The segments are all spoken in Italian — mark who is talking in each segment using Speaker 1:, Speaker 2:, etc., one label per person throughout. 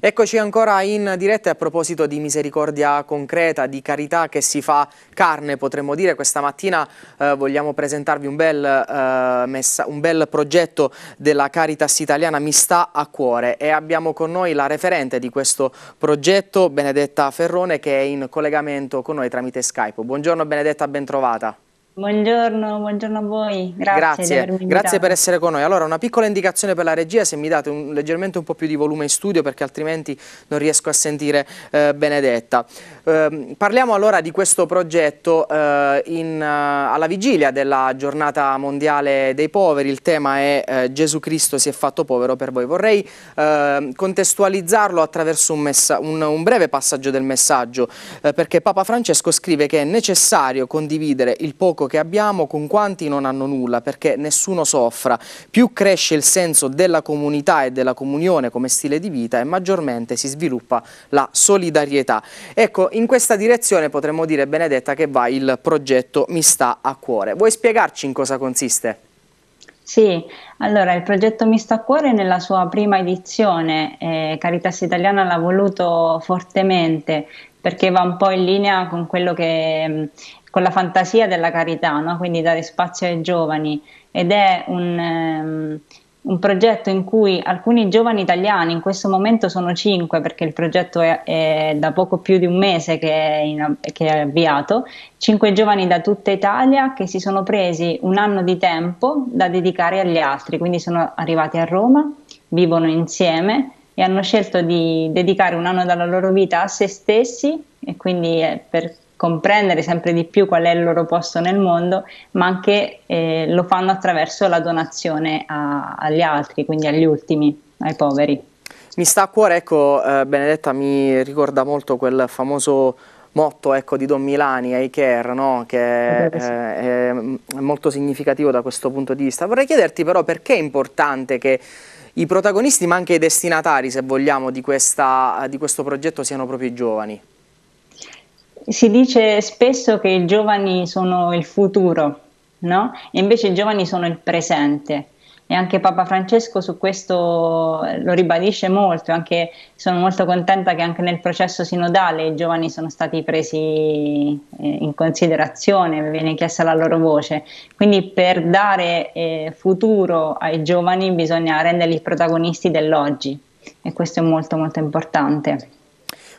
Speaker 1: Eccoci ancora in diretta a proposito di misericordia concreta, di carità che si fa carne potremmo dire. Questa mattina eh, vogliamo presentarvi un bel, eh, messa, un bel, progetto della Caritas italiana Mi sta a cuore e abbiamo con noi la referente di questo progetto, Benedetta Ferrone, che è in collegamento con noi tramite Skype. Buongiorno Benedetta, bentrovata.
Speaker 2: Buongiorno, buongiorno, a voi, grazie, grazie. grazie, per
Speaker 1: essere con noi. Allora, una piccola indicazione per la regia, se mi date un, leggermente un po' più di volume in studio perché altrimenti non riesco a sentire eh, Benedetta. Eh, parliamo allora di questo progetto eh, in, eh, alla vigilia della giornata mondiale dei poveri, il tema è eh, Gesù Cristo si è fatto povero per voi. Vorrei ehm, contestualizzarlo attraverso un, un, un, breve passaggio del messaggio eh, perché Papa Francesco scrive che è necessario condividere il poco poco che abbiamo con quanti non hanno nulla, perché nessuno soffra. Più cresce il senso della comunità e della comunione come stile di vita e maggiormente si sviluppa la solidarietà. Ecco, in questa direzione potremmo dire, Benedetta, che va il progetto Mi sta a cuore. Vuoi spiegarci in cosa consiste?
Speaker 2: Sì, allora il progetto Mi sta a cuore nella sua prima edizione, eh, Caritas Italiana l'ha voluto fortemente perché va un po' in linea con quello che con la fantasia della carità, no? quindi dare spazio ai giovani ed è un, um, un, progetto in cui alcuni giovani italiani, in questo momento sono cinque perché il progetto è, è da poco più di un mese che è, in, che è avviato, cinque giovani da tutta Italia che si sono presi un anno di tempo da dedicare agli altri, quindi sono arrivati a Roma, vivono insieme e hanno scelto di dedicare un anno della loro vita a se stessi e quindi eh, per comprendere sempre di più qual è il loro posto nel mondo, ma anche eh, lo fanno attraverso la donazione a, agli altri, quindi agli ultimi, ai poveri.
Speaker 1: Mi sta a cuore, ecco, eh, Benedetta mi ricorda molto quel famoso motto ecco, di Don Milani, I Care, no? che eh, è molto significativo da questo punto di vista. Vorrei chiederti però perché è importante che i protagonisti ma anche i destinatari, se vogliamo, di, questa, di questo progetto siano proprio i giovani?
Speaker 2: Si dice spesso che i giovani sono il futuro, no? E invece i giovani sono il presente e anche Papa Francesco su questo eh, lo ribadisce molto, anche, sono molto contenta che anche nel processo sinodale i giovani sono stati presi eh, in considerazione, viene chiesta la loro voce, quindi per dare eh, futuro ai giovani bisogna renderli protagonisti dell'oggi e questo è molto molto importante.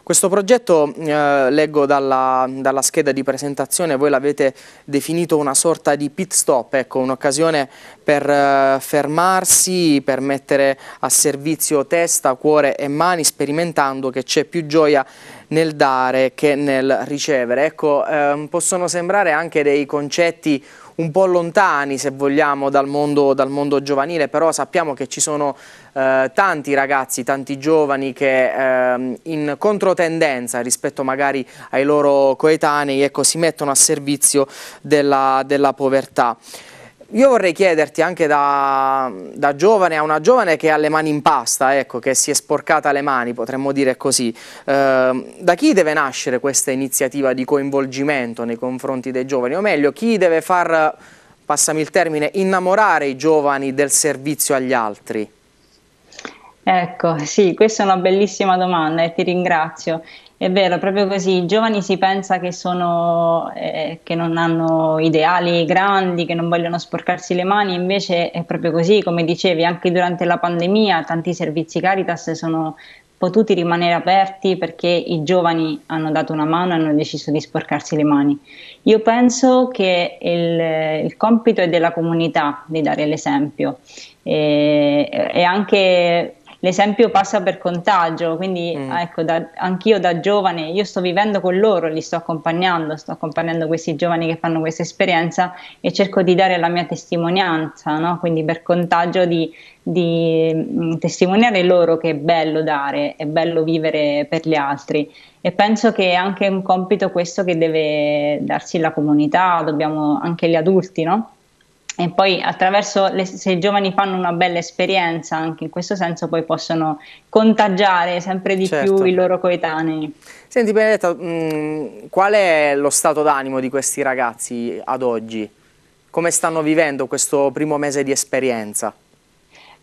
Speaker 1: Questo progetto, eh, leggo dalla, dalla, scheda di presentazione, voi l'avete definito una sorta di pit stop, ecco, un'occasione per eh, fermarsi, per mettere a servizio testa, cuore e mani, sperimentando che c'è più gioia nel dare che nel ricevere. Ecco, eh, possono sembrare anche dei concetti un po' lontani se vogliamo dal mondo, dal mondo giovanile, però sappiamo che ci sono eh, tanti ragazzi, tanti giovani che eh, in controtendenza rispetto magari ai loro coetanei ecco, si mettono a servizio della, della povertà. Io vorrei chiederti anche da, da, giovane a una giovane che ha le mani in pasta, ecco, che si è sporcata le mani, potremmo dire così, eh, da chi deve nascere questa iniziativa di coinvolgimento nei confronti dei giovani? O meglio, chi deve far, passami il termine, innamorare i giovani del servizio agli altri?
Speaker 2: Ecco, sì, questa è una bellissima domanda e ti ringrazio. È vero, proprio così. I giovani si pensa che, sono, eh, che non hanno ideali grandi, che non vogliono sporcarsi le mani, invece è proprio così. Come dicevi, anche durante la pandemia tanti servizi Caritas sono potuti rimanere aperti perché i giovani hanno dato una mano e hanno deciso di sporcarsi le mani. Io penso che il, il compito è della comunità di dare l'esempio e, e anche l'esempio passa per contagio, quindi mm. ecco, da, anch'io da giovane, io sto vivendo con loro, li sto accompagnando, sto accompagnando questi giovani che fanno questa esperienza e cerco di dare la mia testimonianza, no? quindi per contagio di, di mm, testimoniare loro che è bello dare, è bello vivere per gli altri e penso che è anche un compito questo che deve darsi la comunità, dobbiamo anche gli adulti, no? e poi attraverso le, se i giovani fanno una bella esperienza anche in questo senso poi possono contagiare
Speaker 1: sempre di certo. più i loro coetanei. Senti Benedetta, mh, mm, qual è lo stato d'animo di questi ragazzi ad oggi? Come stanno vivendo questo primo mese di esperienza?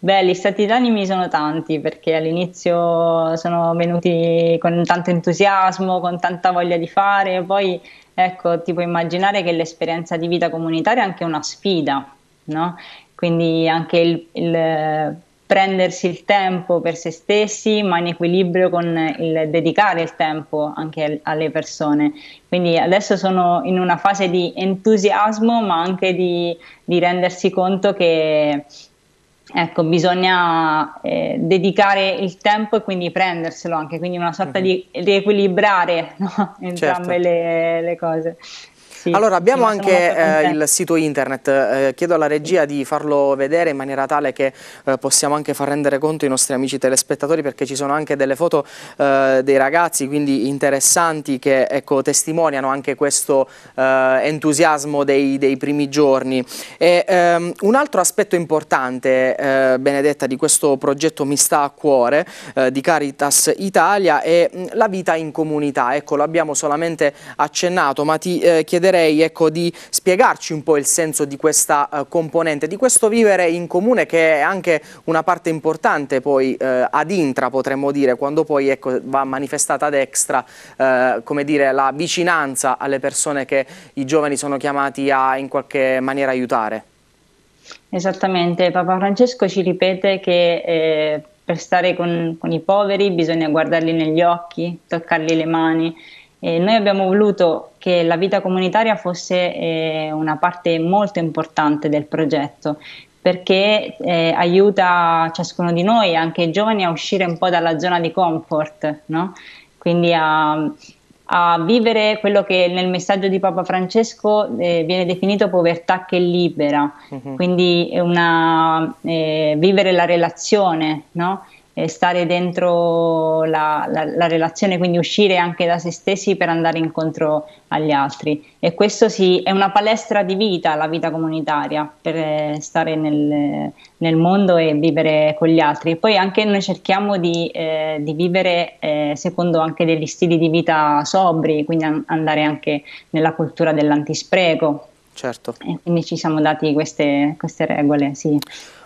Speaker 2: Beh, gli stati d'animi sono tanti perché all'inizio sono venuti con tanto entusiasmo, con tanta voglia di fare, poi ecco, ti puoi immaginare che l'esperienza di vita comunitaria è anche una sfida, no? Quindi anche il, il prendersi il tempo per se stessi, ma in equilibrio con il dedicare il tempo anche alle persone. Quindi adesso sono in una fase di entusiasmo, ma anche di, di rendersi conto che Ecco, bisogna eh, dedicare il tempo e quindi prenderselo anche, quindi una sorta mm-hmm. di riequilibrare no? entrambe certo. le, le, cose.
Speaker 1: Sì, allora abbiamo anche eh, il sito internet, eh, chiedo alla regia di farlo vedere in maniera tale che eh, possiamo anche far rendere conto i nostri amici telespettatori perché ci sono anche delle foto eh, dei ragazzi quindi interessanti che ecco, testimoniano anche questo eh, entusiasmo dei, dei, primi giorni. E, ehm, un altro aspetto importante eh, Benedetta di questo progetto Mi sta a cuore di Caritas Italia è mh, mm, la vita in comunità, ecco l'abbiamo solamente accennato ma ti eh, chiederei chiederei ecco, di spiegarci un po' il senso di questa eh, componente, di questo vivere in comune che è anche una parte importante poi eh, ad intra potremmo dire, quando poi ecco, va manifestata ad extra eh, come dire, la vicinanza alle persone che i giovani sono chiamati a in qualche maniera aiutare.
Speaker 2: Esattamente, Papa Francesco ci ripete che eh, per stare con, con, i poveri bisogna guardarli negli occhi, toccargli le mani eh, noi abbiamo voluto che la vita comunitaria fosse eh, una parte molto importante del progetto perché eh, aiuta ciascuno di noi, anche i giovani, a uscire un po' dalla zona di comfort, no? quindi a, a, vivere quello che nel messaggio di Papa Francesco eh, viene definito povertà che libera, mm-hmm. quindi una, eh, vivere la relazione. No? eh, stare dentro la, la, la, relazione, quindi uscire anche da se stessi per andare incontro agli altri. E questo sì, è una palestra di vita, la vita comunitaria, per eh, stare nel, nel mondo e vivere con gli altri. E poi anche noi cerchiamo di, eh, di vivere eh, secondo anche degli stili di vita sobri, quindi an- andare anche nella
Speaker 1: cultura dell'antispreco, certo. E quindi ci siamo dati queste, queste regole, sì.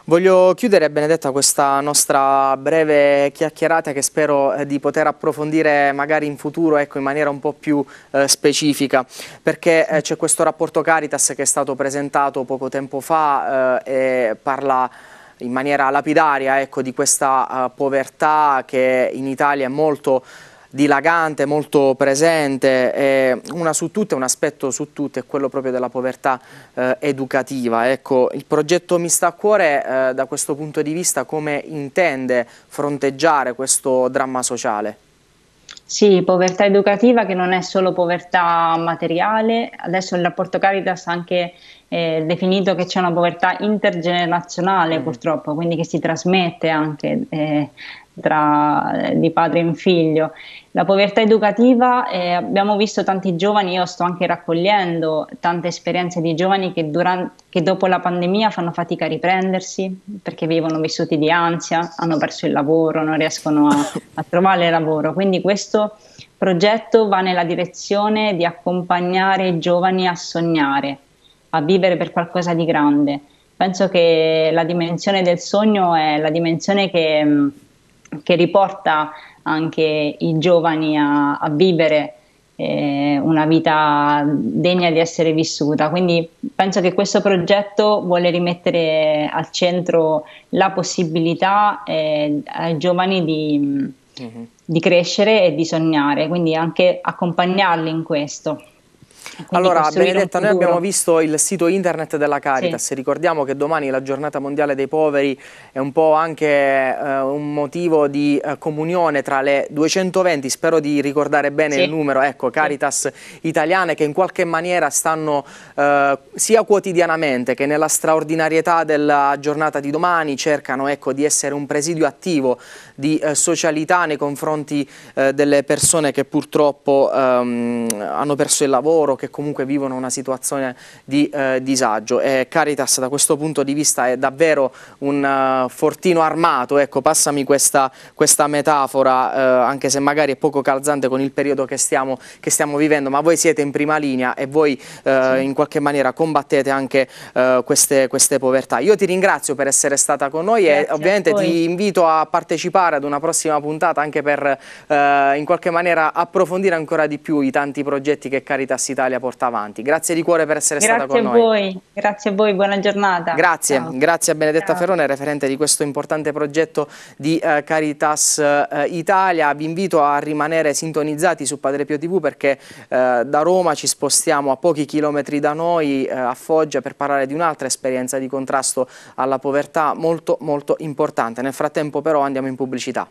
Speaker 1: Voglio chiudere, Benedetta, questa nostra breve chiacchierata che spero eh, di poter approfondire magari in futuro ecco, in maniera un po' più eh, specifica, perché eh, c'è questo rapporto Caritas che è stato presentato poco tempo fa eh, e parla in maniera lapidaria ecco, di questa eh, povertà che in Italia è molto dilagante, molto presente, e una su tutte, un aspetto su tutte è quello proprio della povertà eh, educativa. Ecco, il progetto mi sta a cuore eh, da questo punto di vista come intende fronteggiare questo dramma sociale?
Speaker 2: Sì, povertà educativa che non è solo povertà materiale, adesso il rapporto Caritas ha anche eh, definito che c'è una povertà intergenerazionale mm. purtroppo, quindi che si trasmette anche eh, tra, eh, di padre in figlio. La povertà educativa, eh, abbiamo visto tanti giovani, io sto anche raccogliendo tante esperienze di giovani che, durante, che dopo la pandemia fanno fatica a riprendersi perché vivono vissuti di ansia, hanno perso il lavoro, non riescono a, a trovare lavoro. Quindi questo progetto va nella direzione di accompagnare i giovani a sognare a vivere per qualcosa di grande. Penso che la dimensione del sogno è la dimensione che, che riporta anche i giovani a, a vivere eh, una vita degna di essere vissuta. Quindi penso che questo progetto vuole rimettere al centro la possibilità eh, ai giovani di, mm-hmm. di crescere e di sognare, quindi anche accompagnarli in questo allora, Benedetta, noi abbiamo
Speaker 1: visto il sito internet della Caritas, sì. ricordiamo che domani la giornata mondiale dei poveri è un po' anche eh, un motivo di eh, comunione tra le 220, spero di ricordare bene sì. il numero, ecco, Caritas sì. italiane che in qualche maniera stanno eh, sia quotidianamente che nella straordinarietà della giornata di domani cercano ecco, di essere un presidio attivo di eh, socialità nei confronti eh, delle persone che purtroppo ehm, hanno perso il lavoro, che comunque vivono una situazione di eh, disagio. E eh, Caritas da questo punto di vista è davvero un uh, fortino armato, ecco, passami questa, questa metafora, eh, anche se magari è poco calzante con il periodo che stiamo, che stiamo vivendo, ma voi siete in prima linea e voi eh, sì. in qualche maniera combattete anche eh, queste, queste, povertà. Io ti ringrazio per essere stata con noi Grazie e ovviamente ti invito a partecipare ad una prossima puntata anche per in qualche maniera approfondire ancora di più i tanti progetti che Caritas Italia l'Italia porta avanti. Grazie di cuore per essere grazie stata con noi.
Speaker 2: Grazie a voi, grazie a voi, buona giornata. Grazie, Ciao.
Speaker 1: grazie a Benedetta Ciao. Ferrone, referente di questo importante progetto di eh, Caritas eh, Italia. Vi invito a rimanere sintonizzati su Padre Pio TV perché eh, da Roma ci spostiamo a pochi chilometri da noi, eh, a Foggia, per parlare di un'altra esperienza di contrasto alla povertà molto molto importante. Nel frattempo però andiamo in pubblicità.